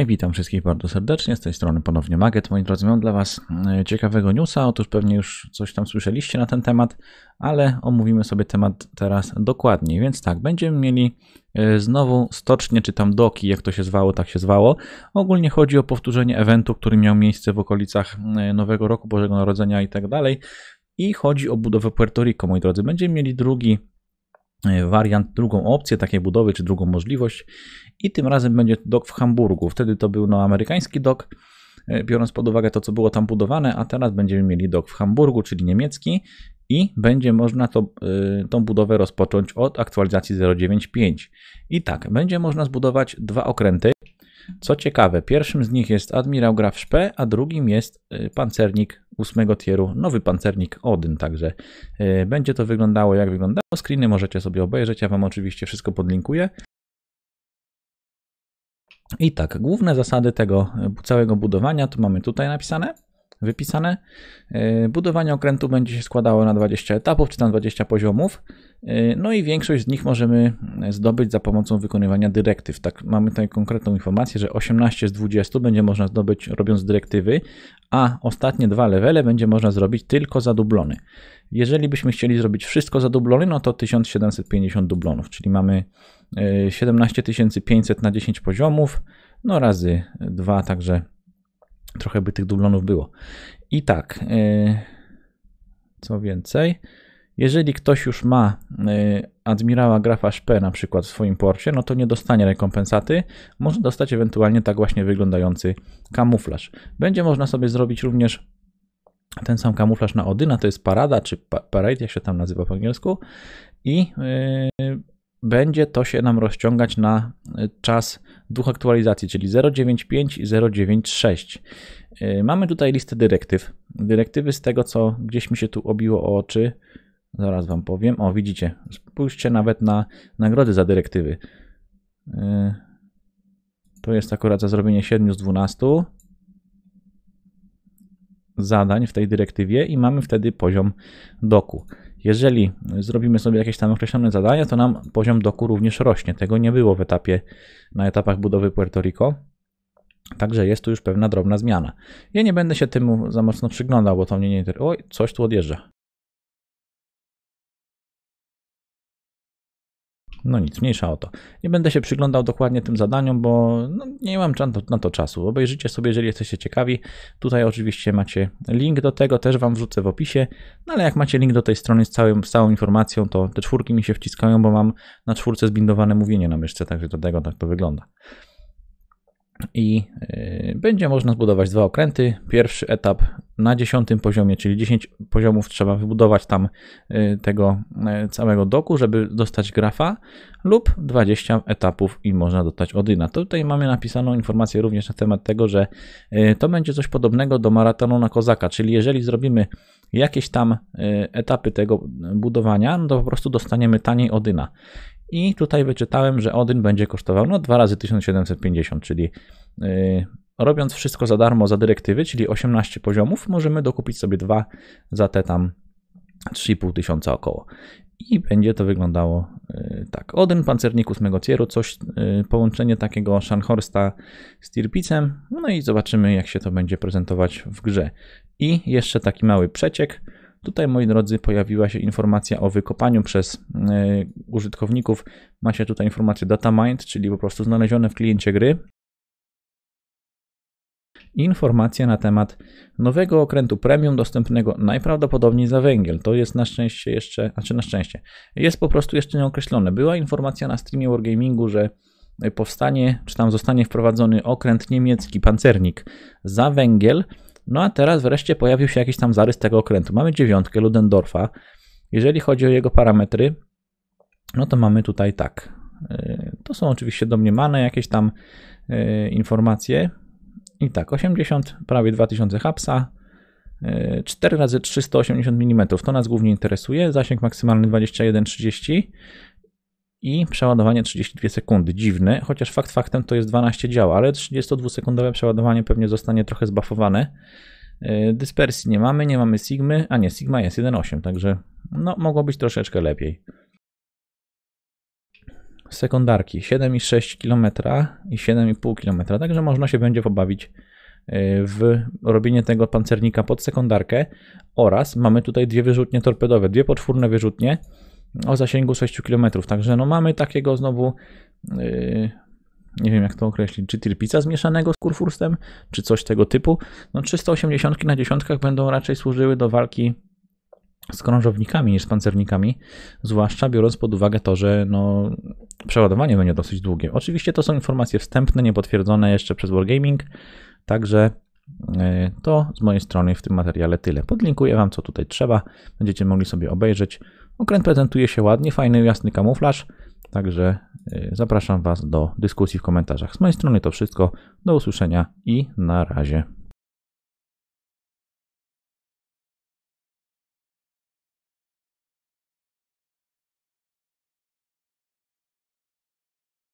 Hej, witam wszystkich bardzo serdecznie, z tej strony ponownie Maget. Moi drodzy, mam dla Was e, ciekawego newsa, otóż pewnie już coś tam słyszeliście na ten temat, ale omówimy sobie temat teraz dokładniej. Więc tak, będziemy mieli e, znowu stocznie, czy tam doki, jak to się zwało, tak się zwało. Ogólnie chodzi o powtórzenie eventu, który miał miejsce w okolicach e, Nowego Roku, Bożego Narodzenia i tak dalej. I chodzi o budowę Puerto Rico, moi drodzy. Będziemy mieli drugi E, wariant, drugą opcję takiej budowy, czy drugą możliwość. I tym razem będzie dok w Hamburgu. Wtedy to był no, amerykański dok, e, biorąc pod uwagę to, co było tam budowane, a teraz będziemy mieli dok w Hamburgu, czyli niemiecki, i będzie można to, e, tą budowę rozpocząć od aktualizacji 095. I tak, będzie można zbudować dwa okręty. Co ciekawe, pierwszym z nich jest admirał Graf Szpe, a drugim jest pancernik ósmego tieru, nowy pancernik Odyn, także e, będzie to wyglądało jak wyglądało. Screeny możecie sobie obejrzeć, ja Wam oczywiście wszystko podlinkuję. I tak, główne zasady tego e, całego budowania to mamy tutaj napisane wypisane. Y, budowanie okrętu będzie się składało na 20 etapów, czy tam 20 poziomów. Y, no i większość z nich możemy y, zdobyć za pomocą wykonywania dyrektyw. Tak, mamy tutaj konkretną informację, że 18 z 20 będzie można zdobyć robiąc dyrektywy, a ostatnie dwa levele będzie można zrobić tylko za dublony. Jeżeli byśmy chcieli zrobić wszystko za dublony, no to 1750 dublonów, czyli mamy 17500 na 10 poziomów, no razy 2, także Trochę by tych dublonów było. I tak, y, co więcej, jeżeli ktoś już ma y, admirała grafa Szpe na przykład w swoim porcie, no to nie dostanie rekompensaty. Może dostać ewentualnie tak właśnie wyglądający kamuflaż. Będzie można sobie zrobić również ten sam kamuflaż na Odyna, to jest parada, czy pa parade, jak się tam nazywa po angielsku. I y, będzie to się nam rozciągać na e, czas dwóch aktualizacji, czyli 095 i 096. E, mamy tutaj listę dyrektyw. Dyrektywy z tego, co gdzieś mi się tu obiło o oczy, zaraz Wam powiem. O, widzicie, spójrzcie nawet na nagrody za dyrektywy. E, to jest akurat za zrobienie 7 z 12 zadań w tej dyrektywie i mamy wtedy poziom doku. Jeżeli zrobimy sobie jakieś tam określone zadania, to nam poziom doku również rośnie. Tego nie było w etapie, na etapach budowy Puerto Rico. Także jest tu już pewna drobna zmiana. Ja nie będę się temu za mocno przyglądał, bo to mnie nie interesuje. Oj, coś tu odjeżdża. No nic, mniejsza o to. Nie będę się przyglądał dokładnie tym zadaniom, bo no, nie mam na to czasu. Obejrzyjcie sobie, jeżeli jesteście ciekawi. Tutaj oczywiście macie link do tego, też wam wrzucę w opisie. No ale jak macie link do tej strony z, całym, z całą informacją, to te czwórki mi się wciskają, bo mam na czwórce zbindowane mówienie na myszce, także do tego tak to wygląda i y, będzie można zbudować dwa okręty. Pierwszy etap na dziesiątym poziomie, czyli 10 poziomów trzeba wybudować tam y, tego y, całego doku, żeby dostać grafa, lub 20 etapów i można dostać Odyna. tutaj mamy napisaną informację również na temat tego, że to będzie coś podobnego do maratonu na kozaka, czyli jeżeli zrobimy jakieś tam etapy tego budowania, no to po prostu dostaniemy taniej Odyna. I tutaj wyczytałem, że Odyn będzie kosztował no 2 razy 1750, czyli yy, robiąc wszystko za darmo za dyrektywy, czyli 18 poziomów, możemy dokupić sobie dwa za te tam 3,5 tysiąca około. I będzie to wyglądało yy, tak. Odyn, pancernik ósmego cieru, coś, yy, połączenie takiego Shanhorsta z Tirpicem. No i zobaczymy, jak się to będzie prezentować w grze. I jeszcze taki mały przeciek Tutaj, moi drodzy, pojawiła się informacja o wykopaniu przez e, użytkowników. Macie tutaj informację DataMind, czyli po prostu znalezione w kliencie gry. Informacja na temat nowego okrętu premium dostępnego najprawdopodobniej za węgiel. To jest na szczęście jeszcze, znaczy na szczęście, jest po prostu jeszcze nieokreślone. Była informacja na streamie Wargamingu, że powstanie, czy tam zostanie wprowadzony okręt niemiecki, pancernik za węgiel no a teraz wreszcie pojawił się jakiś tam zarys tego okrętu. Mamy dziewiątkę Ludendorfa. Jeżeli chodzi o jego parametry, no to mamy tutaj tak. Y, to są oczywiście domniemane jakieś tam y, informacje. I tak, 80, prawie 2000 hapsa, 4 y, razy 380 mm, to nas głównie interesuje, zasięg maksymalny 21,30, i przeładowanie 32 sekundy. Dziwny, chociaż fakt faktem to jest 12 dział, ale 32-sekundowe przeładowanie pewnie zostanie trochę zbafowane. Yy, dyspersji nie mamy, nie mamy Sigmy, a nie, Sigma jest 1.8, także no, mogło być troszeczkę lepiej. Sekundarki 7,6 km i 7,5 km, także można się będzie pobawić yy, w robienie tego pancernika pod sekundarkę oraz mamy tutaj dwie wyrzutnie torpedowe, dwie poczwórne wyrzutnie o zasięgu 6 km. Także no mamy takiego znowu, yy, nie wiem jak to określić, czy tirpica zmieszanego z kurfurstem, czy coś tego typu. No 380 na dziesiątkach będą raczej służyły do walki z krążownikami niż z pancernikami, zwłaszcza biorąc pod uwagę to, że no, przeładowanie będzie dosyć długie. Oczywiście to są informacje wstępne, niepotwierdzone jeszcze przez Wargaming, także E, to z mojej strony w tym materiale tyle. Podlinkuję Wam, co tutaj trzeba. Będziecie mogli sobie obejrzeć. Okręt prezentuje się ładnie, fajny, jasny kamuflaż. Także e, zapraszam Was do dyskusji w komentarzach. Z mojej strony to wszystko. Do usłyszenia i na razie.